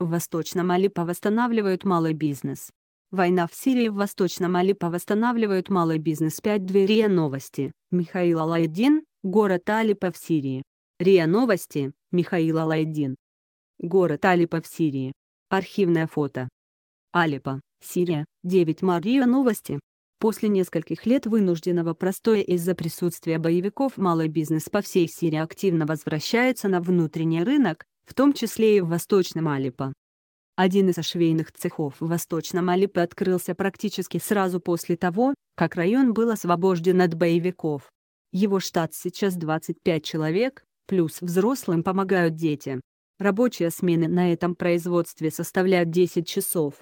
В Восточном Алипо восстанавливают малый бизнес. Война в Сирии в Восточном Алипо восстанавливают малый бизнес 5-2 РИА Новости, Михаил Алайдин, город Алипо в Сирии. РИА Новости, Михаил Алайдин. Город Алипо в Сирии. Архивное фото. Алипо, Сирия, 9 Мария Новости. После нескольких лет вынужденного простоя из-за присутствия боевиков малый бизнес по всей Сирии активно возвращается на внутренний рынок, в том числе и в Восточном Алеппо. Один из ошвейных цехов в Восточном Алеппо открылся практически сразу после того, как район был освобожден от боевиков. Его штат сейчас 25 человек, плюс взрослым помогают дети. Рабочие смены на этом производстве составляют 10 часов.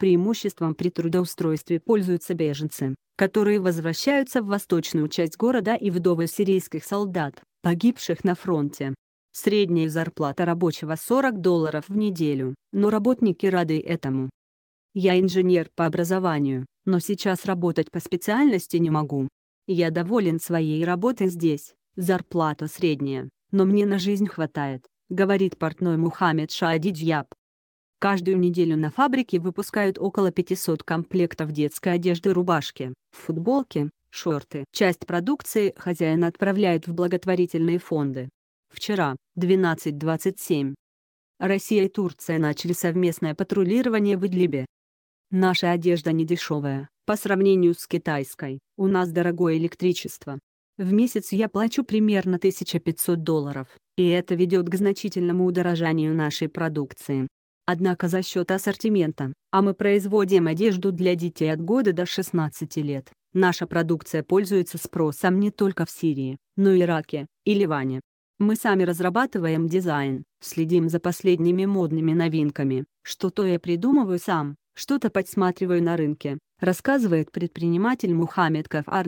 Преимуществом при трудоустройстве пользуются беженцы, которые возвращаются в восточную часть города и вдовы сирийских солдат, погибших на фронте. Средняя зарплата рабочего 40 долларов в неделю, но работники рады этому. Я инженер по образованию, но сейчас работать по специальности не могу. Я доволен своей работой здесь, зарплата средняя, но мне на жизнь хватает, говорит портной Мухаммед Шади Джяб. Каждую неделю на фабрике выпускают около 500 комплектов детской одежды рубашки, футболки, шорты. Часть продукции хозяин отправляет в благотворительные фонды, вчера, 12.27. Россия и Турция начали совместное патрулирование в Идлибе. Наша одежда не дешевая, по сравнению с китайской, у нас дорогое электричество. В месяц я плачу примерно 1500 долларов, и это ведет к значительному удорожанию нашей продукции. Однако за счет ассортимента, а мы производим одежду для детей от года до 16 лет, наша продукция пользуется спросом не только в Сирии, но и Ираке, и Ливане. Мы сами разрабатываем дизайн, следим за последними модными новинками, что-то я придумываю сам, что-то подсматриваю на рынке, рассказывает предприниматель Мухаммед Кафар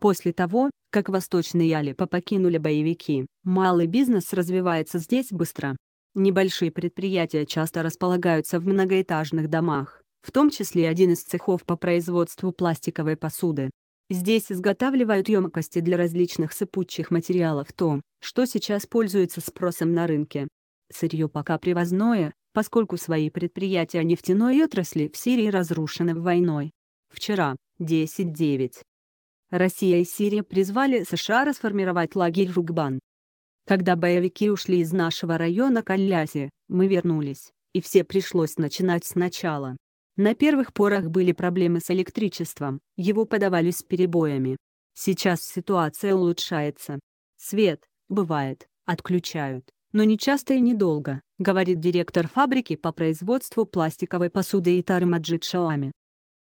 После того, как Восточные Алипа покинули боевики, малый бизнес развивается здесь быстро. Небольшие предприятия часто располагаются в многоэтажных домах, в том числе один из цехов по производству пластиковой посуды. Здесь изготавливают емкости для различных сыпучих материалов то, что сейчас пользуется спросом на рынке. Сырье пока привозное, поскольку свои предприятия нефтяной отрасли в Сирии разрушены войной. Вчера, 10.9. Россия и Сирия призвали США расформировать лагерь Ругбан. Когда боевики ушли из нашего района Калляси, мы вернулись, и все пришлось начинать сначала. На первых порах были проблемы с электричеством, его подавали с перебоями. Сейчас ситуация улучшается. Свет, бывает, отключают, но не часто и недолго, говорит директор фабрики по производству пластиковой посуды Итар Маджид Шалами.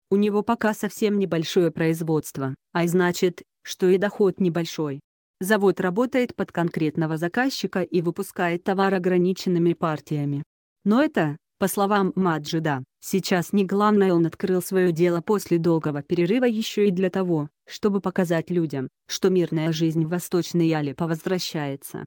У него пока совсем небольшое производство, а значит, что и доход небольшой. Завод работает под конкретного заказчика и выпускает товар ограниченными партиями. Но это, по словам Маджида, сейчас не главное он открыл свое дело после долгого перерыва еще и для того, чтобы показать людям, что мирная жизнь в Восточной Алеппо возвращается.